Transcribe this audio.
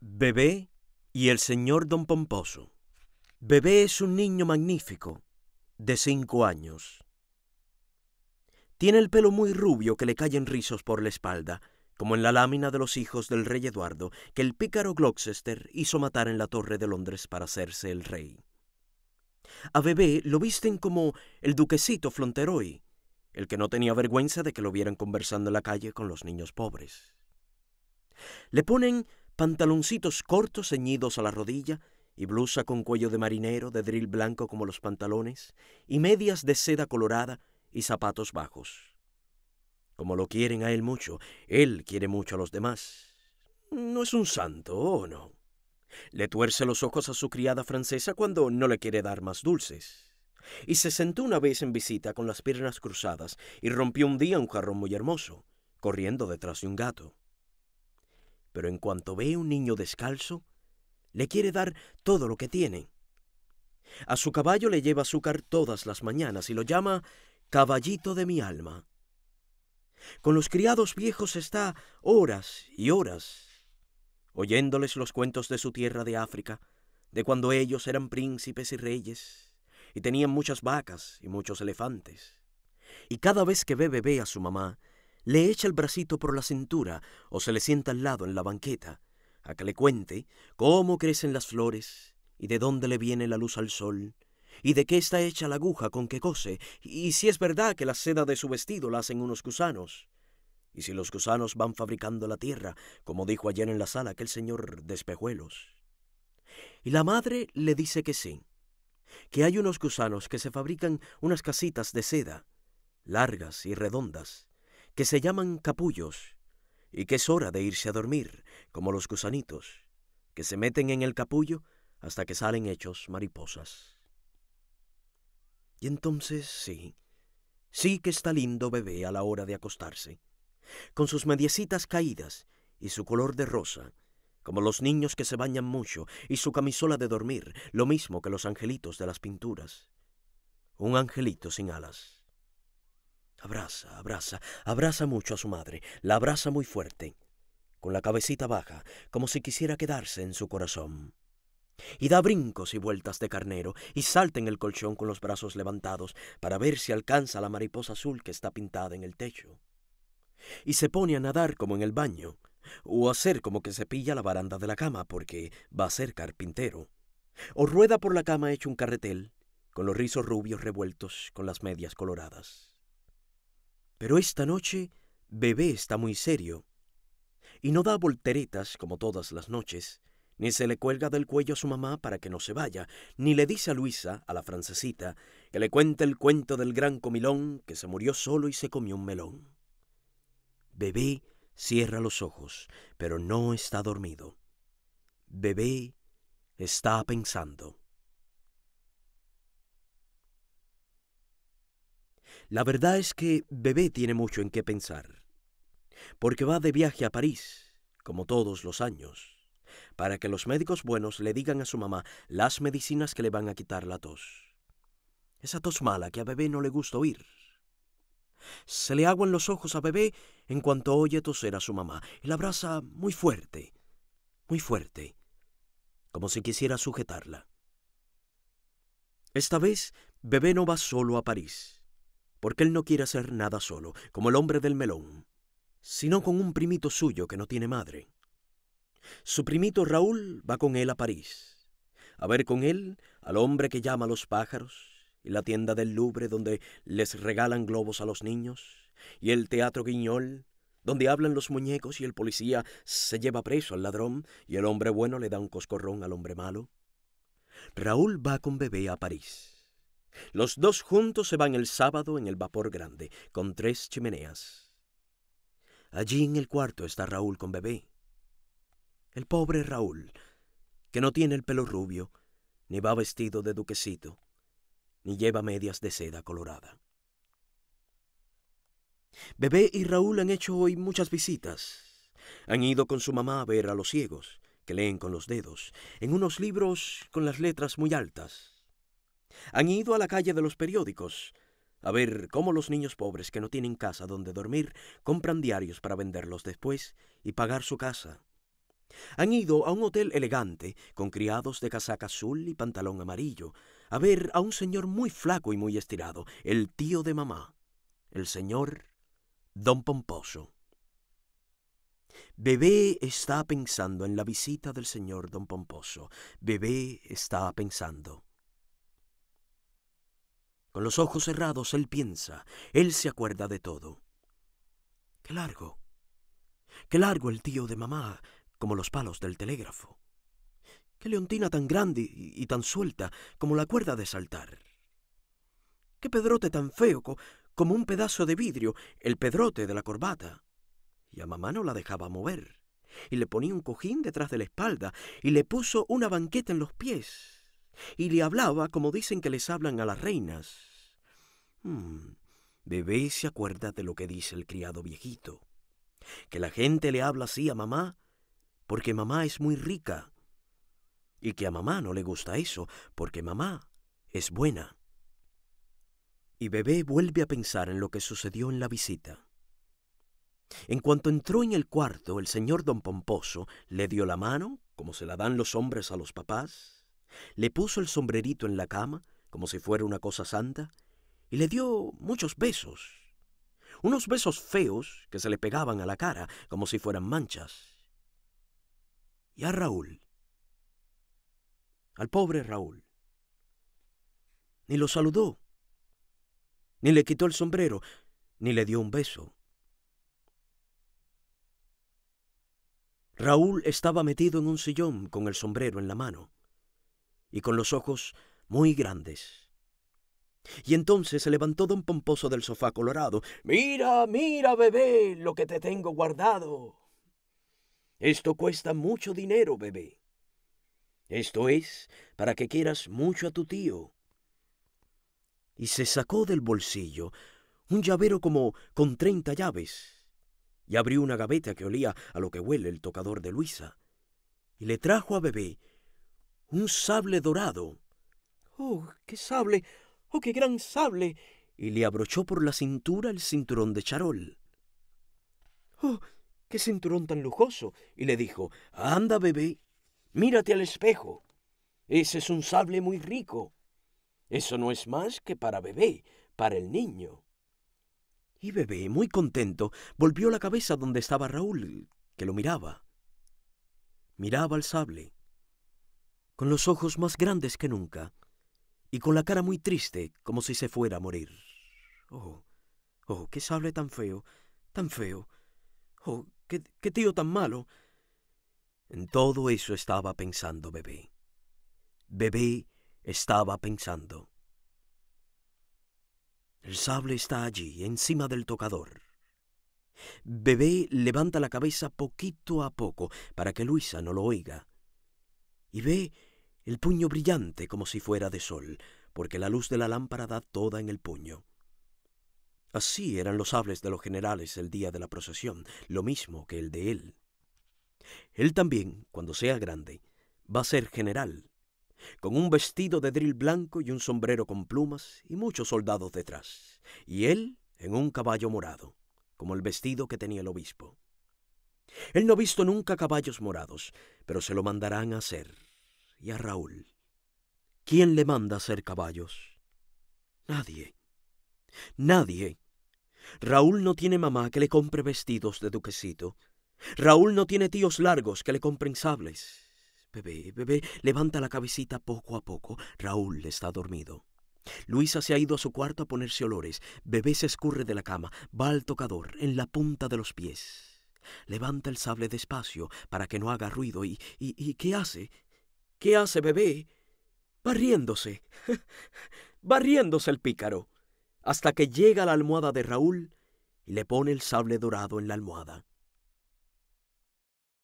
Bebé y el señor don Pomposo. Bebé es un niño magnífico, de cinco años. Tiene el pelo muy rubio que le caen rizos por la espalda, como en la lámina de los hijos del rey Eduardo, que el pícaro Gloucester hizo matar en la Torre de Londres para hacerse el rey. A Bebé lo visten como el duquecito Flonteroy, el que no tenía vergüenza de que lo vieran conversando en la calle con los niños pobres. Le ponen pantaloncitos cortos ceñidos a la rodilla y blusa con cuello de marinero de dril blanco como los pantalones, y medias de seda colorada y zapatos bajos. Como lo quieren a él mucho, él quiere mucho a los demás. No es un santo, ¿o no? Le tuerce los ojos a su criada francesa cuando no le quiere dar más dulces. Y se sentó una vez en visita con las piernas cruzadas y rompió un día un jarrón muy hermoso, corriendo detrás de un gato pero en cuanto ve un niño descalzo, le quiere dar todo lo que tiene. A su caballo le lleva azúcar todas las mañanas y lo llama caballito de mi alma. Con los criados viejos está horas y horas, oyéndoles los cuentos de su tierra de África, de cuando ellos eran príncipes y reyes, y tenían muchas vacas y muchos elefantes. Y cada vez que ve bebé a su mamá, le echa el bracito por la cintura o se le sienta al lado en la banqueta, a que le cuente cómo crecen las flores y de dónde le viene la luz al sol, y de qué está hecha la aguja con que cose, y si es verdad que la seda de su vestido la hacen unos gusanos, y si los gusanos van fabricando la tierra, como dijo ayer en la sala aquel señor Despejuelos. Y la madre le dice que sí, que hay unos gusanos que se fabrican unas casitas de seda, largas y redondas, que se llaman capullos y que es hora de irse a dormir, como los gusanitos, que se meten en el capullo hasta que salen hechos mariposas. Y entonces sí, sí que está lindo bebé a la hora de acostarse, con sus mediecitas caídas y su color de rosa, como los niños que se bañan mucho, y su camisola de dormir, lo mismo que los angelitos de las pinturas. Un angelito sin alas. Abraza, abraza, abraza mucho a su madre, la abraza muy fuerte, con la cabecita baja, como si quisiera quedarse en su corazón. Y da brincos y vueltas de carnero, y salta en el colchón con los brazos levantados para ver si alcanza la mariposa azul que está pintada en el techo. Y se pone a nadar como en el baño, o a hacer como que cepilla la baranda de la cama porque va a ser carpintero. O rueda por la cama hecho un carretel, con los rizos rubios revueltos con las medias coloradas. Pero esta noche Bebé está muy serio y no da volteretas como todas las noches, ni se le cuelga del cuello a su mamá para que no se vaya, ni le dice a Luisa, a la francesita, que le cuente el cuento del gran comilón que se murió solo y se comió un melón. Bebé cierra los ojos, pero no está dormido. Bebé está pensando. La verdad es que Bebé tiene mucho en qué pensar, porque va de viaje a París, como todos los años, para que los médicos buenos le digan a su mamá las medicinas que le van a quitar la tos. Esa tos mala que a Bebé no le gusta oír. Se le aguan los ojos a Bebé en cuanto oye toser a su mamá y la abraza muy fuerte, muy fuerte, como si quisiera sujetarla. Esta vez, Bebé no va solo a París porque él no quiere hacer nada solo, como el hombre del melón, sino con un primito suyo que no tiene madre. Su primito Raúl va con él a París, a ver con él al hombre que llama a los pájaros, y la tienda del Louvre donde les regalan globos a los niños, y el teatro Guiñol, donde hablan los muñecos y el policía se lleva preso al ladrón y el hombre bueno le da un coscorrón al hombre malo. Raúl va con bebé a París. Los dos juntos se van el sábado en el vapor grande, con tres chimeneas. Allí en el cuarto está Raúl con bebé. El pobre Raúl, que no tiene el pelo rubio, ni va vestido de duquecito, ni lleva medias de seda colorada. Bebé y Raúl han hecho hoy muchas visitas. Han ido con su mamá a ver a los ciegos, que leen con los dedos, en unos libros con las letras muy altas. Han ido a la calle de los periódicos a ver cómo los niños pobres que no tienen casa donde dormir compran diarios para venderlos después y pagar su casa. Han ido a un hotel elegante, con criados de casaca azul y pantalón amarillo, a ver a un señor muy flaco y muy estirado, el tío de mamá, el señor Don Pomposo. Bebé está pensando en la visita del señor Don Pomposo. Bebé está pensando. Con los ojos cerrados él piensa, él se acuerda de todo. Qué largo, qué largo el tío de mamá, como los palos del telégrafo. Qué leontina tan grande y, tan suelta como la cuerda de saltar. Qué pedrote tan feo como un pedazo de vidrio, el pedrote de la corbata. Y a mamá no la dejaba mover, y le ponía un cojín detrás de la espalda, y le puso una banqueta en los pies, y le hablaba como dicen que les hablan a las reinas Mm, bebé se acuerda de lo que dice el criado viejito, que la gente le habla así a mamá porque mamá es muy rica y que a mamá no le gusta eso porque mamá es buena. Y bebé vuelve a pensar en lo que sucedió en la visita. En cuanto entró en el cuarto, el señor don Pomposo le dio la mano, como se la dan los hombres a los papás, le puso el sombrerito en la cama, como si fuera una cosa santa, y le dio muchos besos. Unos besos feos que se le pegaban a la cara como si fueran manchas. Y a Raúl. Al pobre Raúl. Ni lo saludó. Ni le quitó el sombrero. Ni le dio un beso. Raúl estaba metido en un sillón con el sombrero en la mano y con los ojos muy grandes. Y entonces se levantó don Pomposo del sofá colorado. Mira, mira, bebé, lo que te tengo guardado. Esto cuesta mucho dinero, bebé. Esto es para que quieras mucho a tu tío. Y se sacó del bolsillo un llavero como con treinta llaves, y abrió una gaveta que olía a lo que huele el tocador de Luisa, y le trajo a bebé un sable dorado. ¡Oh, qué sable! ¡Oh, qué gran sable! y le abrochó por la cintura el cinturón de charol. ¡Oh, qué cinturón tan lujoso! y le dijo, anda, bebé, mírate al espejo. Ese es un sable muy rico. Eso no es más que para bebé, para el niño. Y bebé, muy contento, volvió la cabeza donde estaba Raúl, que lo miraba. Miraba al sable, con los ojos más grandes que nunca, y con la cara muy triste, como si se fuera a morir. Oh, oh, qué sable tan feo, tan feo. Oh, qué, qué tío tan malo. En todo eso estaba pensando bebé. Bebé estaba pensando. El sable está allí, encima del tocador. Bebé levanta la cabeza poquito a poco para que Luisa no lo oiga. Y ve el puño brillante como si fuera de sol, porque la luz de la lámpara da toda en el puño. Así eran los hables de los generales el día de la procesión, lo mismo que el de él. Él también, cuando sea grande, va a ser general, con un vestido de dril blanco y un sombrero con plumas y muchos soldados detrás, y él en un caballo morado, como el vestido que tenía el obispo. Él no ha visto nunca caballos morados, pero se lo mandarán a hacer y a Raúl. ¿Quién le manda hacer caballos? Nadie. Nadie. Raúl no tiene mamá que le compre vestidos de duquesito. Raúl no tiene tíos largos que le compren sables. Bebé, bebé, levanta la cabecita poco a poco. Raúl está dormido. Luisa se ha ido a su cuarto a ponerse olores. Bebé se escurre de la cama, va al tocador, en la punta de los pies. Levanta el sable despacio para que no haga ruido ¿Y, y qué hace? ¿Qué hace, bebé? Barriéndose. Barriéndose el pícaro. Hasta que llega a la almohada de Raúl y le pone el sable dorado en la almohada.